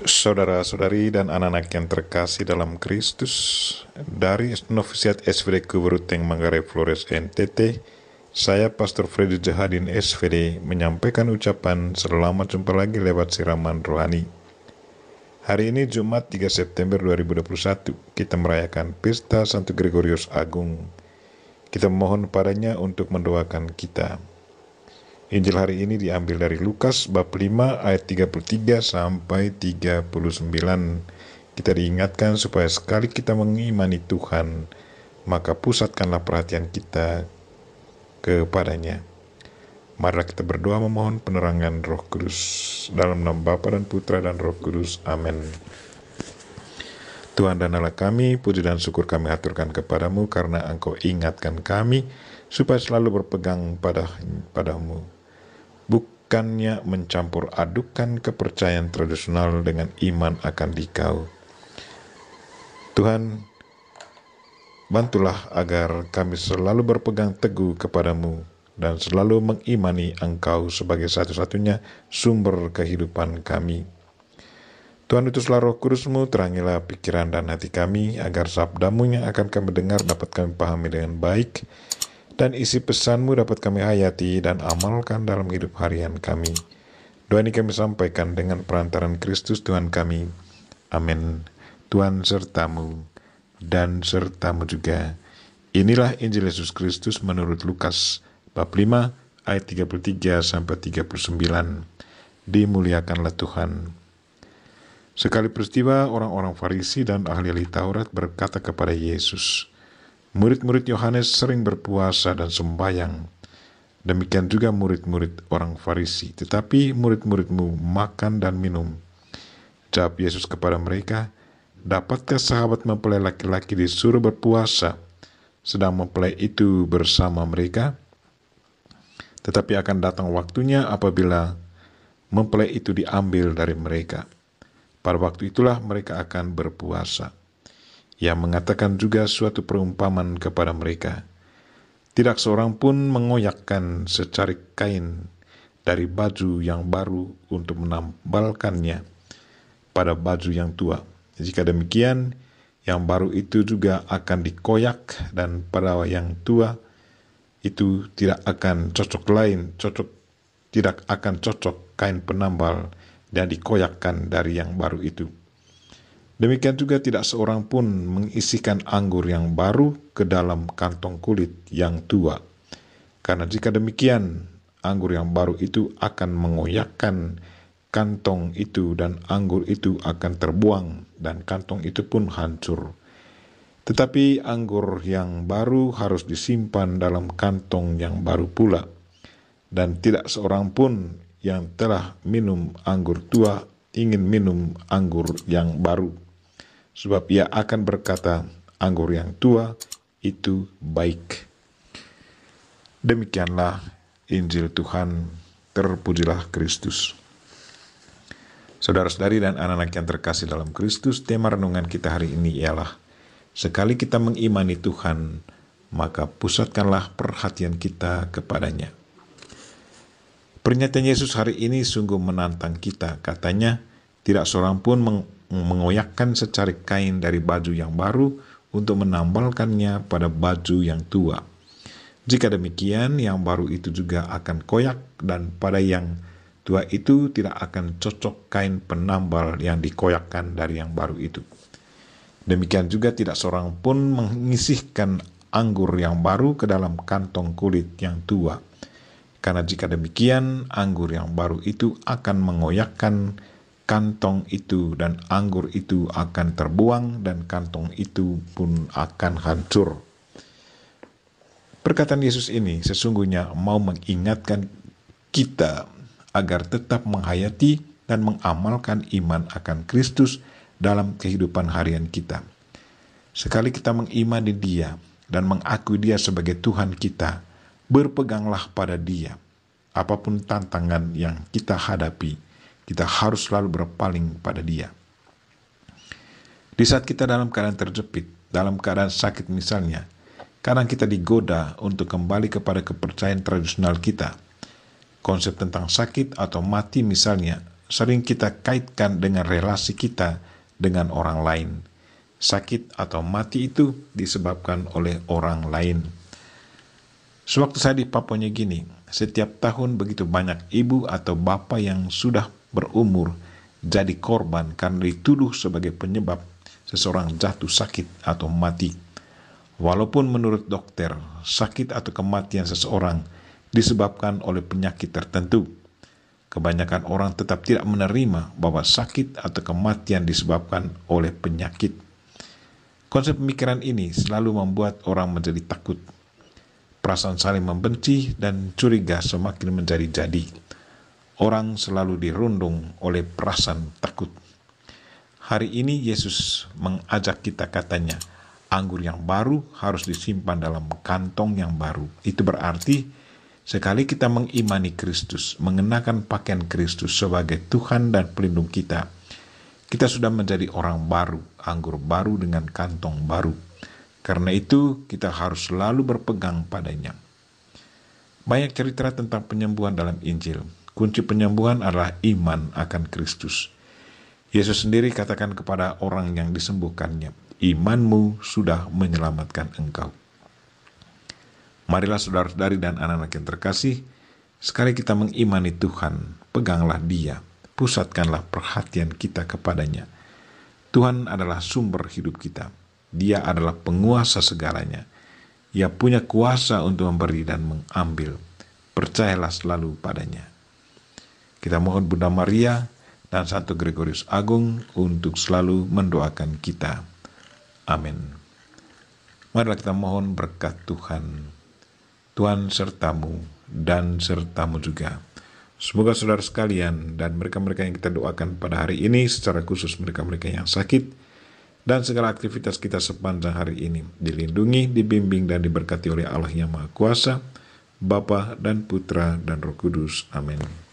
Saudara-saudari dan anak-anak yang terkasih dalam Kristus, dari Novisiat SVD Kuberuteng Manggarai Flores NTT, saya Pastor Freddy Jahadin SVD menyampaikan ucapan selamat jumpa lagi lewat siraman rohani. Hari ini Jumat 3 September 2021, kita merayakan Pesta Santo Gregorius Agung. Kita mohon padanya untuk mendoakan kita. Injil hari ini diambil dari Lukas bab 5 ayat 33 sampai 39. Kita diingatkan supaya sekali kita mengimani Tuhan, maka pusatkanlah perhatian kita kepadanya. Marilah kita berdoa memohon penerangan Roh Kudus dalam nama Bapa dan Putra dan Roh Kudus. Amin. Tuhan dan Allah kami, puji dan syukur kami aturkan kepadamu karena engkau ingatkan kami supaya selalu berpegang pada padamu melakukannya mencampur adukan kepercayaan tradisional dengan iman akan dikau. Tuhan, bantulah agar kami selalu berpegang teguh kepadamu dan selalu mengimani engkau sebagai satu-satunya sumber kehidupan kami. Tuhan utuslah roh kudusmu, terangilah pikiran dan hati kami, agar sabdamu yang akan kami dengar dapat kami pahami dengan baik, dan isi pesanmu dapat kami hayati dan amalkan dalam hidup harian kami. Doa ini kami sampaikan dengan perantaran Kristus Tuhan kami. Amin. Tuhan sertamu dan sertamu juga. Inilah Injil Yesus Kristus menurut Lukas bab 5 ayat 33 sampai 39. Dimuliakanlah Tuhan. Sekali peristiwa orang-orang Farisi dan ahli-ahli Taurat berkata kepada Yesus, Murid-murid Yohanes sering berpuasa dan sembahyang. Demikian juga murid-murid orang Farisi, tetapi murid-muridmu makan dan minum. Jawab Yesus kepada mereka, "Dapatkah sahabat mempelai laki-laki disuruh berpuasa, sedang mempelai itu bersama mereka?" Tetapi akan datang waktunya apabila mempelai itu diambil dari mereka. Pada waktu itulah mereka akan berpuasa yang mengatakan juga suatu perumpamaan kepada mereka. Tidak seorang pun mengoyakkan secarik kain dari baju yang baru untuk menambalkannya pada baju yang tua. Jika demikian, yang baru itu juga akan dikoyak dan pada yang tua itu tidak akan cocok lain, cocok tidak akan cocok kain penambal dan dikoyakkan dari yang baru itu. Demikian juga tidak seorang pun mengisikan anggur yang baru ke dalam kantong kulit yang tua. Karena jika demikian, anggur yang baru itu akan mengoyakkan kantong itu dan anggur itu akan terbuang dan kantong itu pun hancur. Tetapi anggur yang baru harus disimpan dalam kantong yang baru pula. Dan tidak seorang pun yang telah minum anggur tua ingin minum anggur yang baru sebab ia akan berkata, anggur yang tua itu baik. Demikianlah Injil Tuhan, terpujilah Kristus. Saudara-saudari dan anak-anak yang terkasih dalam Kristus, tema renungan kita hari ini ialah sekali kita mengimani Tuhan, maka pusatkanlah perhatian kita kepadanya. Pernyataan Yesus hari ini sungguh menantang kita. Katanya, tidak seorang pun mengoyakkan secarik kain dari baju yang baru untuk menambalkannya pada baju yang tua. Jika demikian, yang baru itu juga akan koyak dan pada yang tua itu tidak akan cocok kain penambal yang dikoyakkan dari yang baru itu. Demikian juga tidak seorang pun mengisihkan anggur yang baru ke dalam kantong kulit yang tua. Karena jika demikian, anggur yang baru itu akan mengoyakkan kantong itu dan anggur itu akan terbuang dan kantong itu pun akan hancur. Perkataan Yesus ini sesungguhnya mau mengingatkan kita agar tetap menghayati dan mengamalkan iman akan Kristus dalam kehidupan harian kita. Sekali kita mengimani Dia dan mengakui Dia sebagai Tuhan kita, berpeganglah pada Dia. Apapun tantangan yang kita hadapi, kita harus selalu berpaling pada dia. Di saat kita dalam keadaan terjepit, dalam keadaan sakit misalnya, kadang kita digoda untuk kembali kepada kepercayaan tradisional kita. Konsep tentang sakit atau mati misalnya, sering kita kaitkan dengan relasi kita dengan orang lain. Sakit atau mati itu disebabkan oleh orang lain. Sewaktu saya di Papua Gini, setiap tahun begitu banyak ibu atau bapak yang sudah berumur jadi korban karena dituduh sebagai penyebab seseorang jatuh sakit atau mati. Walaupun menurut dokter, sakit atau kematian seseorang disebabkan oleh penyakit tertentu. Kebanyakan orang tetap tidak menerima bahwa sakit atau kematian disebabkan oleh penyakit. Konsep pemikiran ini selalu membuat orang menjadi takut. Perasaan saling membenci dan curiga semakin menjadi-jadi Orang selalu dirundung oleh perasaan takut. Hari ini Yesus mengajak kita katanya, anggur yang baru harus disimpan dalam kantong yang baru. Itu berarti sekali kita mengimani Kristus, mengenakan pakaian Kristus sebagai Tuhan dan pelindung kita, kita sudah menjadi orang baru, anggur baru dengan kantong baru. Karena itu, kita harus selalu berpegang padanya. Banyak cerita tentang penyembuhan dalam Injil. Kunci penyembuhan adalah iman akan Kristus. Yesus sendiri katakan kepada orang yang disembuhkannya, imanmu sudah menyelamatkan engkau. Marilah saudara-saudari dan anak-anak yang terkasih, sekali kita mengimani Tuhan, peganglah dia, pusatkanlah perhatian kita kepadanya. Tuhan adalah sumber hidup kita. Dia adalah penguasa segalanya. Ia punya kuasa untuk memberi dan mengambil. Percayalah selalu padanya. Kita mohon Bunda Maria dan Santo Gregorius Agung untuk selalu mendoakan kita. Amin. Marilah kita mohon berkat Tuhan. Tuhan sertamu dan sertamu juga. Semoga saudara sekalian dan mereka-mereka yang kita doakan pada hari ini secara khusus mereka-mereka yang sakit dan segala aktivitas kita sepanjang hari ini dilindungi, dibimbing dan diberkati oleh Allah yang Maha Kuasa, Bapa dan Putra dan Roh Kudus. Amin.